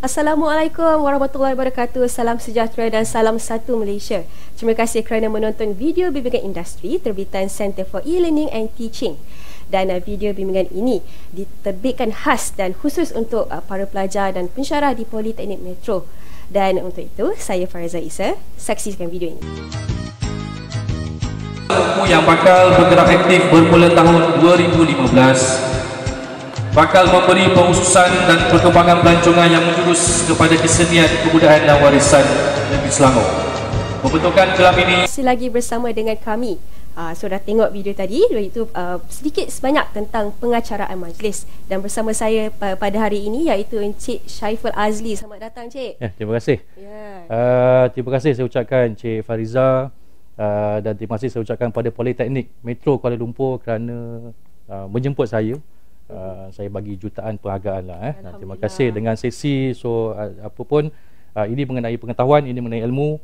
Assalamualaikum warahmatullahi wabarakatuh. Salam sejahtera dan salam satu Malaysia. Terima kasih kerana menonton video bimbingan industri terbitan Center for E-Learning and Teaching. Dan uh, video bimbingan ini diterbitkan khas dan khusus untuk uh, para pelajar dan pensyarah di Politeknik Metro. Dan untuk itu, saya Fariza Isa, saksikan video ini. Yang bakal bergerak aktif bermula tahun 2015 bakal memberi pengususan dan perkembangan pelancongan yang menjurus kepada kesenian, kebudayaan dan warisan negeri Selangor. Pembentukan kelab ini masih lagi bersama dengan kami. Uh, so dah tengok video tadi iaitu uh, sedikit sebanyak tentang pengacaraan majlis dan bersama saya pa- pada hari ini iaitu Encik Syaiful Azli. Selamat datang Encik. Ya, terima kasih. Ya. Uh, terima kasih saya ucapkan Encik Fariza uh, dan terima kasih saya ucapkan pada Politeknik Metro Kuala Lumpur kerana uh, menjemput saya uh, saya bagi jutaan penghargaan lah eh. Terima kasih dengan sesi so uh, apa pun uh, ini mengenai pengetahuan, ini mengenai ilmu.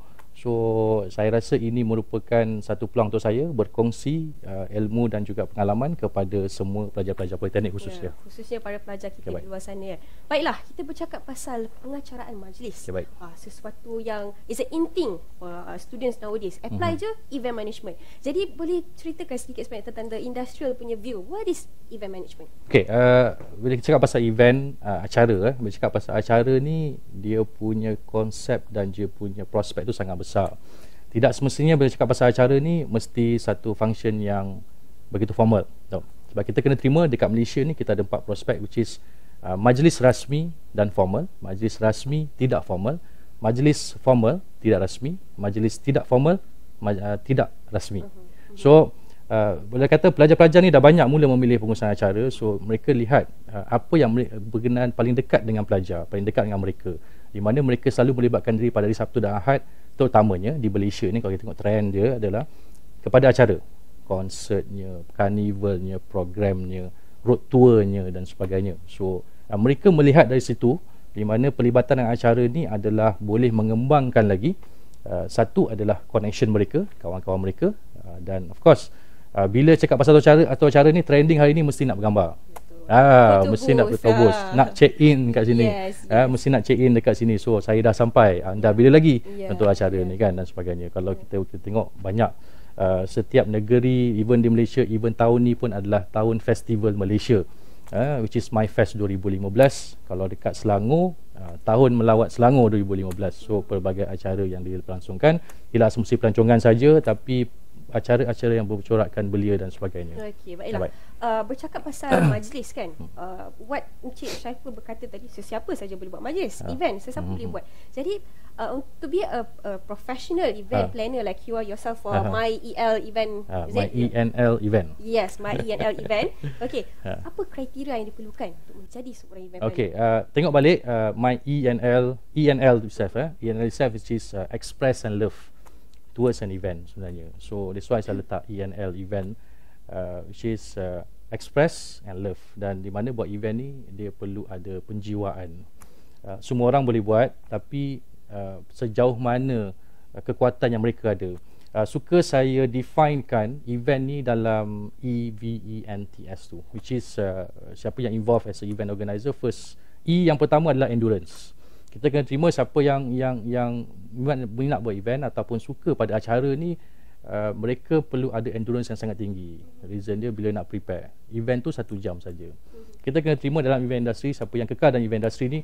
So saya rasa ini merupakan satu peluang untuk saya berkongsi uh, ilmu dan juga pengalaman kepada semua pelajar-pelajar politeknik khususnya. Ya, khususnya pada pelajar kita okay, di luar sana. Kan. Baiklah, kita bercakap pasal pengacaraan majlis. Okay, baik. Uh, sesuatu yang is a in for uh, students nowadays. Apply uh-huh. je event management. Jadi boleh ceritakan sedikit sebenarnya tentang the industrial punya view. What is event management? Okay, uh, bila kita cakap pasal event, uh, acara. Eh. Bila cakap pasal acara ni, dia punya konsep dan dia punya prospek tu sangat besar besar. Tidak semestinya bila cakap pasal acara ni mesti satu function yang begitu formal. Tau. Sebab kita kena terima dekat Malaysia ni kita ada empat prospek which is uh, majlis rasmi dan formal, majlis rasmi tidak formal, majlis formal tidak rasmi, majlis tidak formal maj- uh, tidak rasmi. Mhm. So Uh, boleh kata pelajar-pelajar ni dah banyak mula memilih pengurusan acara so mereka lihat uh, apa yang berkenaan paling dekat dengan pelajar paling dekat dengan mereka di mana mereka selalu melibatkan diri pada hari Sabtu dan Ahad terutamanya di Malaysia ni kalau kita tengok trend dia adalah kepada acara konsertnya, carnivalnya, programnya, road tournya dan sebagainya. So mereka melihat dari situ di mana pelibatan dan acara ni adalah boleh mengembangkan lagi uh, satu adalah connection mereka, kawan-kawan mereka uh, dan of course uh, bila cakap pasal acara atau acara ni trending hari ni mesti nak bergambar. Ah, mesti nak pergi terobos, ah. nak check in kat sini. Yes, ah, yes. Ah, mesti nak check in dekat sini. So, saya dah sampai. Anda ah, bila lagi yeah, untuk acara yeah. ni kan dan sebagainya. Kalau yeah. Hmm. kita, kita tengok banyak uh, setiap negeri even di Malaysia, even tahun ni pun adalah tahun festival Malaysia. Uh, which is my fest 2015 kalau dekat Selangor uh, tahun melawat Selangor 2015 so pelbagai acara yang dilangsungkan ialah semusi pelancongan saja tapi acara-acara yang bercorakkan belia dan sebagainya. Okey, baiklah. Baik. Uh, bercakap pasal majlis kan. Uh, what Encik Syaiful berkata tadi sesiapa saja boleh buat majlis, uh. event sesiapa uh-huh. boleh mm-hmm. buat. Jadi uh, to be a, a professional event uh. planner like you are yourself for uh-huh. my EL event. Uh, my ENL event. Yes, my ENL event. Okey. Uh. Apa kriteria yang diperlukan untuk menjadi seorang event okay, planner? Okey, uh, tengok balik uh, my ENL, ENL itself eh. ENL itself which is uh, express and love towards an event sebenarnya. So that's why saya letak ENL event uh, which is uh, express and love dan di mana buat event ni dia perlu ada penjiwaan. Uh, semua orang boleh buat tapi uh, sejauh mana uh, kekuatan yang mereka ada. Uh, suka saya definekan event ni dalam E V E N T S tu which is uh, siapa yang involved as a event organizer first E yang pertama adalah endurance kita kena terima siapa yang yang yang minat buat event ataupun suka pada acara ni uh, mereka perlu ada endurance yang sangat tinggi reason dia bila nak prepare event tu satu jam saja kita kena terima dalam event industri siapa yang kekal dalam event industri ni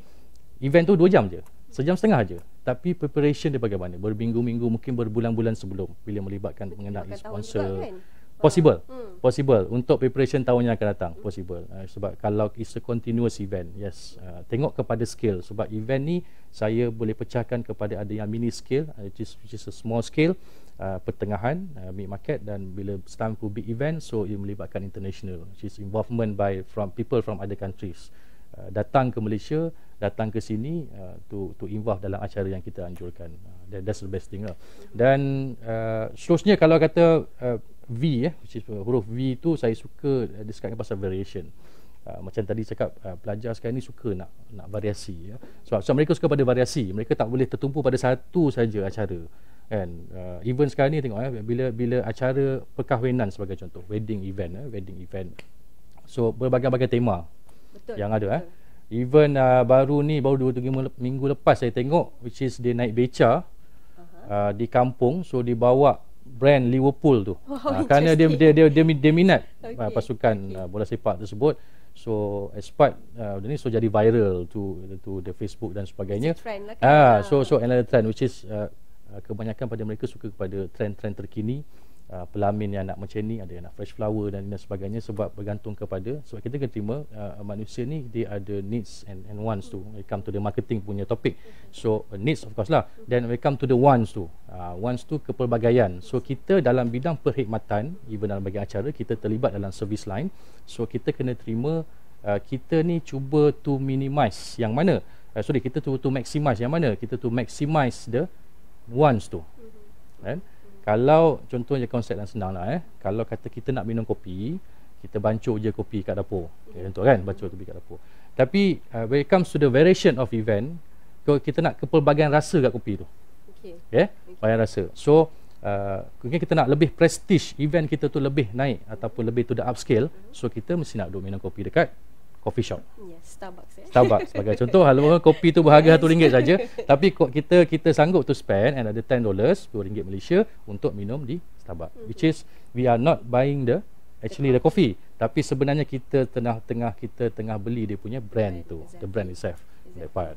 event tu dua jam je sejam setengah aja tapi preparation dia bagaimana berminggu-minggu mungkin berbulan-bulan sebelum bila melibatkan mengenai sponsor kan? possible hmm. possible untuk preparation tahun yang akan datang hmm. possible uh, sebab kalau it's a continuous event yes uh, tengok kepada skill. sebab event ni saya boleh pecahkan kepada ada yang mini scale eh, which is, which is a small skill, Uh, pertengahan uh, mid market dan bila stand for big event so ia melibatkan international which is involvement by from people from other countries uh, datang ke Malaysia datang ke sini uh, to to involve dalam acara yang kita anjurkan uh, that, that's the best thing lah dan uh, seterusnya kalau kata uh, V eh which is uh, huruf V tu saya suka uh, dia pasal variation. Uh, macam tadi cakap uh, pelajar sekarang ni suka nak nak variasi ya. Sebab so, mereka suka pada variasi. Mereka tak boleh tertumpu pada satu saja acara. Kan? Uh, even sekarang ni tengok eh bila bila acara perkahwinan sebagai contoh, wedding event eh, wedding event. So berbagai-bagai tema. Betul. Yang ada eh. betul. eh. Even uh, baru ni baru 2 minggu lepas saya tengok which is dia naik beca uh-huh. uh, di kampung so dibawa brand Liverpool tu. Wow, uh, ah, kerana dia dia dia dia, dia minat ah, okay. uh, pasukan uh, bola sepak tersebut. So as part uh, ni so jadi viral to to the Facebook dan sebagainya. Lah, ah uh, so so another trend which is uh, kebanyakan pada mereka suka kepada trend-trend terkini uh, pelamin yang nak macam ni ada yang nak fresh flower dan dan sebagainya sebab bergantung kepada sebab kita kena terima uh, manusia ni dia ada needs and and wants tu when it come to the marketing punya topik so uh, needs of course lah then when it come to the wants tu uh, wants tu keperbagaian. so kita dalam bidang perkhidmatan even dalam bagi acara kita terlibat dalam service line so kita kena terima uh, kita ni cuba to minimize yang mana uh, sorry kita tu to maximize yang mana kita tu maximize the wants tu mm-hmm. kan kalau contohnya konsep yang senang lah eh. Kalau kata kita nak minum kopi, kita bancuh je kopi kat dapur. Ya, contoh kan, bancuh kopi kat dapur. Tapi uh, when it comes to the variation of event, kita nak kepelbagaian rasa kat kopi tu. Okay. Yeah? Ya, okay. rasa. So, uh, mungkin kita nak lebih prestige event kita tu lebih naik ataupun lebih to the upscale. So, kita mesti nak duduk minum kopi dekat coffee shop. Yes, Starbucks. Eh? Starbucks sebagai contoh halau kopi tu berharga yes. 1 ringgit saja tapi kita kita sanggup to spend and ada 10 dollars 2 ringgit Malaysia untuk minum di Starbucks mm-hmm. which is we are not buying the actually the coffee. tapi sebenarnya kita tengah tengah kita tengah beli dia punya brand right. tu exactly. the brand itself. Exactly. Dapat.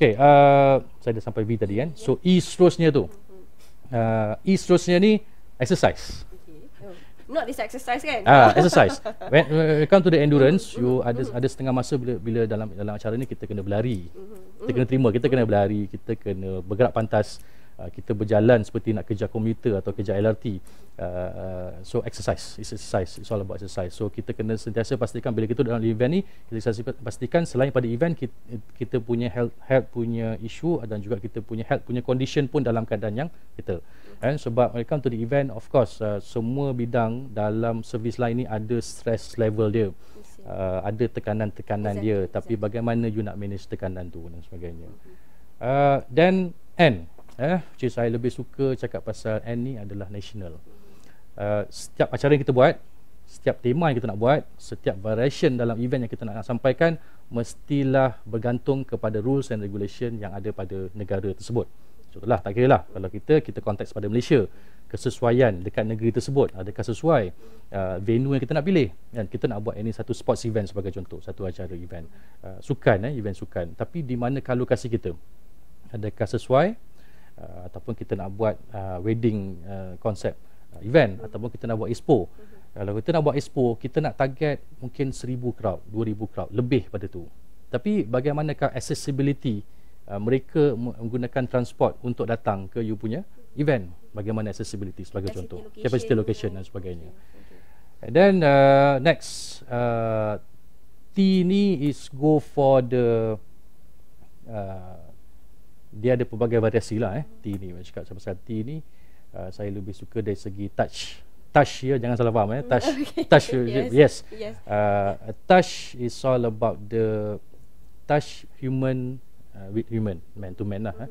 Okay, uh, saya dah sampai B tadi kan. Yeah. So E seterusnya tu. Mm-hmm. Uh, e seterusnya ni exercise not this exercise kan? Ah, exercise. When, when come to the endurance, you ada ada setengah masa bila bila dalam dalam acara ni kita kena berlari. Mm-hmm. Kita kena terima, kita kena berlari, kita kena bergerak pantas. Uh, kita berjalan seperti nak kerja komuter atau kerja LRT uh, uh, so exercise it's exercise it's all about exercise so kita kena sentiasa pastikan bila kita dalam event ni kita pastikan selain pada event kita, kita punya health health punya isu dan juga kita punya health punya condition pun dalam keadaan yang kita And sebab when it to the event of course uh, semua bidang dalam service line ni ada stress level dia uh, ada tekanan-tekanan exactly. dia tapi exactly. bagaimana you nak manage tekanan tu dan sebagainya uh, then and eh which saya lebih suka cakap pasal ini adalah national uh, setiap acara yang kita buat setiap tema yang kita nak buat setiap variation dalam event yang kita nak sampaikan mestilah bergantung kepada rules and regulation yang ada pada negara tersebut contohlah tak kira lah kalau kita kita konteks pada Malaysia kesesuaian dekat negeri tersebut adakah sesuai uh, venue yang kita nak pilih dan kita nak buat ini satu sports event sebagai contoh satu acara event uh, sukan eh event sukan tapi di mana kalau kasih kita adakah sesuai uh, ataupun kita nak buat uh, wedding konsep uh, uh, event hmm ataupun kita nak buat expo hmm kalau kita nak buat expo kita nak target mungkin seribu crowd dua ribu crowd lebih pada tu tapi bagaimanakah accessibility uh, mereka menggunakan transport untuk datang ke you punya event bagaimana accessibility sebagai capacity contoh location. capacity location dan sebagainya okay. and then uh, next uh, T ni is go for the uh, dia ada pelbagai variasi lah eh T ni macam cakap pasal T ni uh, saya lebih suka dari segi touch touch ya jangan salah faham eh touch okay. touch yes, yes. Uh, touch is all about the touch human uh, with human man to man lah eh.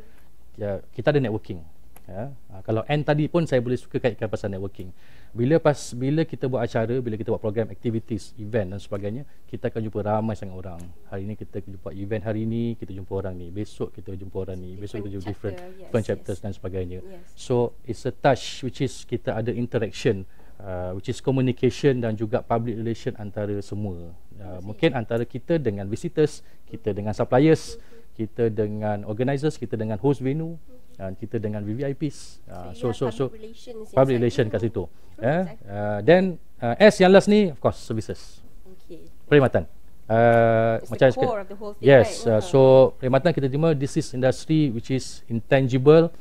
Ya, kita ada networking Ya. Ha, kalau N tadi pun saya boleh suka kaitkan pasal networking. Bila pas bila kita buat acara, bila kita buat program activities, event dan sebagainya, kita akan jumpa ramai sangat orang. Hari ini kita jumpa event hari ini, kita jumpa orang ni. Besok kita jumpa orang ni. Besok kita jumpa different, chapter. different, yes, chapters yes. dan sebagainya. Yes. So it's a touch which is kita ada interaction, uh, which is communication dan juga public relation antara semua. Uh, mungkin antara kita dengan visitors, kita dengan suppliers kita dengan organizers kita dengan host venue dan kita dengan VVIPs ah, so so, so public relation so, kat situ ya then uh, S yang last ni of course services okay perkhidmatan macam the core yes so perkhidmatan kita terima this is industry which is intangible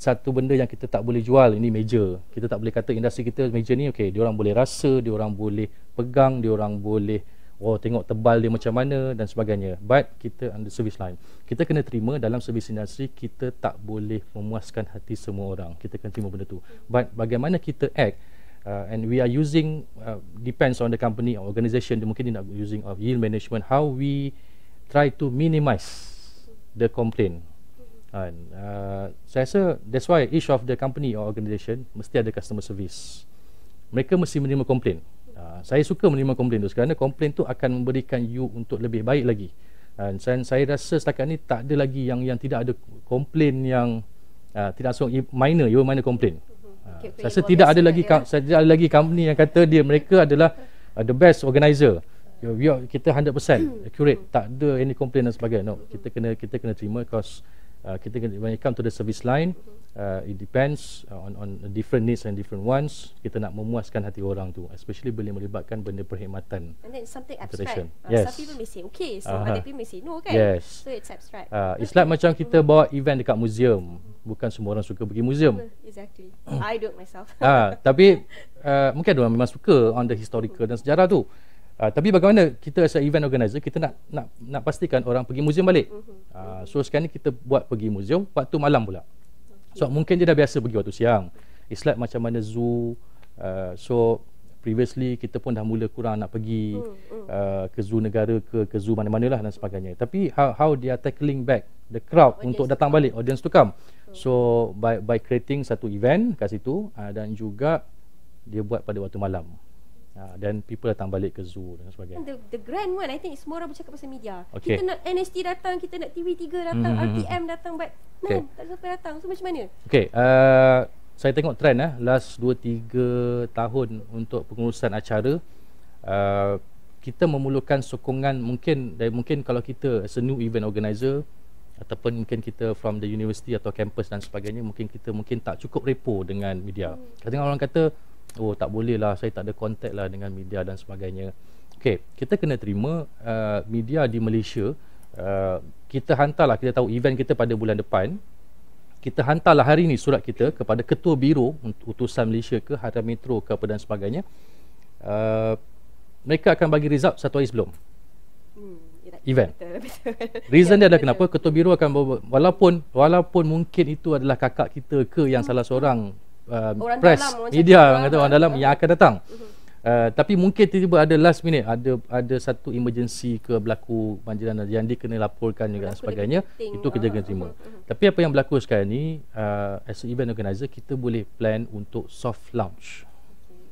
satu benda yang kita tak boleh jual ini meja kita tak boleh kata industri kita meja ni okey dia orang boleh rasa dia orang boleh pegang dia orang boleh Oh tengok tebal dia macam mana dan sebagainya But kita under service line Kita kena terima dalam service industry Kita tak boleh memuaskan hati semua orang Kita kena terima benda tu But bagaimana kita act Uh, and we are using uh, depends on the company or organisation mungkin dia nak using of yield management how we try to minimise the complaint and uh, saya rasa that's why each of the company or organisation mesti ada customer service mereka mesti menerima complaint Ah, saya suka menerima komplain tu kerana komplain tu akan memberikan you untuk lebih baik lagi. Dan saya, saya rasa setakat ni tak ada lagi yang yang tidak ada komplain yang uh, tidak langsung minor, you minor komplain. Uh, saya rasa tidak ada lagi ya. saya tidak ada lagi company yang kata dia mereka adalah uh, the best organizer. You, you, kita 100% accurate, tak ada any complaint dan sebagainya. No, kita kena kita kena terima Cause uh, kita kena, when it come to the service line, mm-hmm uh, it depends uh, on on different needs and different wants kita nak memuaskan hati orang tu especially bila melibatkan benda perkhidmatan and then something abstract uh, yes. some people may say okay so uh-huh. other people may say no kan yes. so it's abstract uh, okay. it's like okay. macam kita mm-hmm. bawa event dekat museum bukan semua orang suka pergi museum exactly i don't it myself uh, tapi uh, mungkin ada orang memang suka on the historical dan sejarah tu Uh, tapi bagaimana kita as event organizer kita nak nak nak pastikan orang pergi museum balik. Uh, so sekarang ni kita buat pergi museum waktu malam pula. So mungkin dia dah biasa pergi waktu siang. It's like macam mana zoo. Uh, so previously kita pun dah mula kurang nak pergi hmm, hmm. uh, ke zoo negara ke ke zoo mana-mana lah dan sebagainya. Tapi how how they are tackling back the crowd audience oh, untuk datang balik audience to come. Hmm. So by by creating satu event kat situ uh, dan juga dia buat pada waktu malam dan ah, uh, people datang balik ke zoo dan sebagainya. The, the grand one I think semua orang bercakap pasal media. Okay. Kita nak NST datang, kita nak TV3 datang, mm-hmm. RTM mm-hmm, mm-hmm. datang but okay. tak siapa datang. So macam mana? Okay. Uh, saya tengok trend eh last 2 3 tahun untuk pengurusan acara uh, kita memerlukan sokongan mungkin dari mungkin kalau kita as a new event organizer ataupun mungkin kita from the university atau campus dan sebagainya mungkin kita mungkin tak cukup repo dengan media. Hmm. Kadang-kadang orang kata oh tak boleh lah saya tak ada kontak lah dengan media dan sebagainya Okay, kita kena terima uh, media di Malaysia uh, kita lah kita tahu event kita pada bulan depan kita hantar lah hari ini surat kita kepada ketua biro utusan Malaysia ke Harian Metro ke apa dan sebagainya uh, mereka akan bagi result satu hari sebelum hmm, ya, event reason dia adalah kenapa ketua biro akan bawa, walaupun walaupun mungkin itu adalah kakak kita ke yang ah, salah seorang Um, orang press dalam, media orang kata orang dalam yang akan datang. Mm-hmm. Uh, tapi mungkin tiba-tiba ada last minute ada ada satu emergency ke berlaku banjiran yang dia kena laporkan juga dan sebagainya itu kerja kena terima. Uh, uh, Tapi apa yang berlaku sekarang ni uh, as a event organizer kita boleh plan untuk soft launch.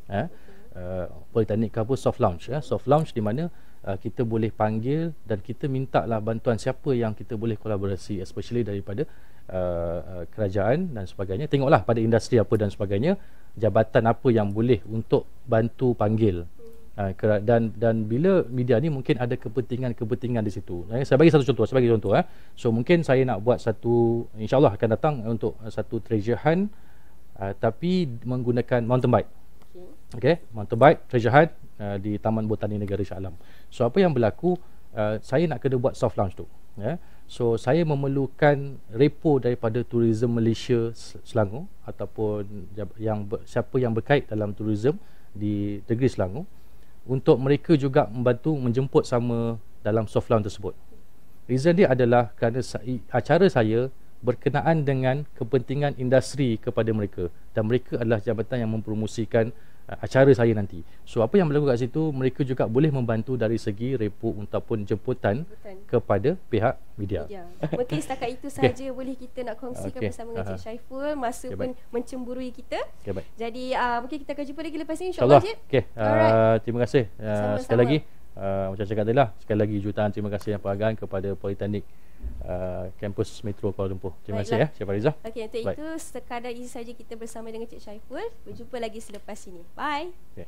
Okay. Eh uh, ke apa soft launch eh soft launch di mana uh, kita boleh panggil dan kita mintalah bantuan siapa yang kita boleh kolaborasi especially daripada Uh, uh, kerajaan dan sebagainya tengoklah pada industri apa dan sebagainya jabatan apa yang boleh untuk bantu panggil uh, dan dan bila media ni mungkin ada kepentingan-kepentingan di situ saya bagi satu contoh saya bagi contoh eh so mungkin saya nak buat satu insyaallah akan datang untuk satu treasure hunt uh, tapi menggunakan mountain bike Okay, mountain bike, treasure hunt uh, di Taman Botani Negara Shah So apa yang berlaku, uh, saya nak kena buat soft launch tu. Yeah. So saya memerlukan repo daripada Tourism Malaysia Selangor ataupun yang siapa yang berkait dalam tourism di negeri Selangor untuk mereka juga membantu menjemput sama dalam soft launch tersebut. Reason dia adalah kerana acara saya berkenaan dengan kepentingan industri kepada mereka dan mereka adalah jabatan yang mempromosikan Uh, acara saya nanti. So apa yang berlaku kat situ, mereka juga boleh membantu dari segi repu ataupun jemputan, jemputan kepada pihak media. media. Mungkin setakat itu sahaja okay. boleh kita nak kongsikan okay. bersama dengan Encik Syaiful. Masa okay, pun mencemburui kita. Okay, Jadi uh, mungkin kita akan jumpa lagi lepas ini. InsyaAllah. Okay. Uh, terima kasih. Uh, sekali lagi, uh, macam cakap tadi lah, sekali lagi jutaan terima kasih yang perhagaan kepada Politeknik Uh, kampus Metro Kuala Lumpur. Terima Baiklah. kasih ya, Cik Fariza. Okey, untuk Bye. itu sekadar ini saja kita bersama dengan Cik Syaiful. Berjumpa lagi selepas ini. Bye. Okay.